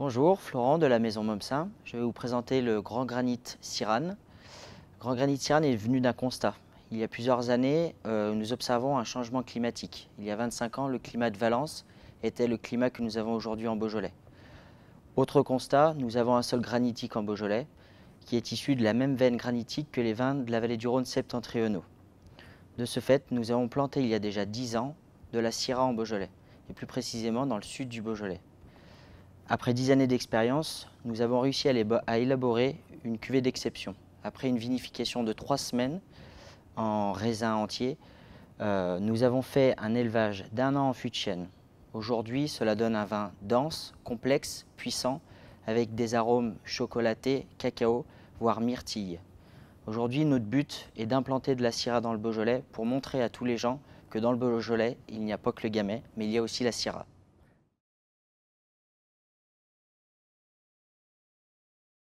Bonjour, Florent de la Maison Momsin. Je vais vous présenter le Grand Granit Sirane. Le Grand Granit Sirane est venu d'un constat. Il y a plusieurs années, euh, nous observons un changement climatique. Il y a 25 ans, le climat de Valence était le climat que nous avons aujourd'hui en Beaujolais. Autre constat, nous avons un sol granitique en Beaujolais qui est issu de la même veine granitique que les vins de la vallée du Rhône septentrionaux. De ce fait, nous avons planté il y a déjà 10 ans de la Syrah en Beaujolais, et plus précisément dans le sud du Beaujolais. Après dix années d'expérience, nous avons réussi à élaborer une cuvée d'exception. Après une vinification de trois semaines en raisin entier, euh, nous avons fait un élevage d'un an en fût de chêne. Aujourd'hui, cela donne un vin dense, complexe, puissant, avec des arômes chocolatés, cacao, voire myrtille. Aujourd'hui, notre but est d'implanter de la Syrah dans le Beaujolais pour montrer à tous les gens que dans le Beaujolais, il n'y a pas que le Gamay, mais il y a aussi la Syrah.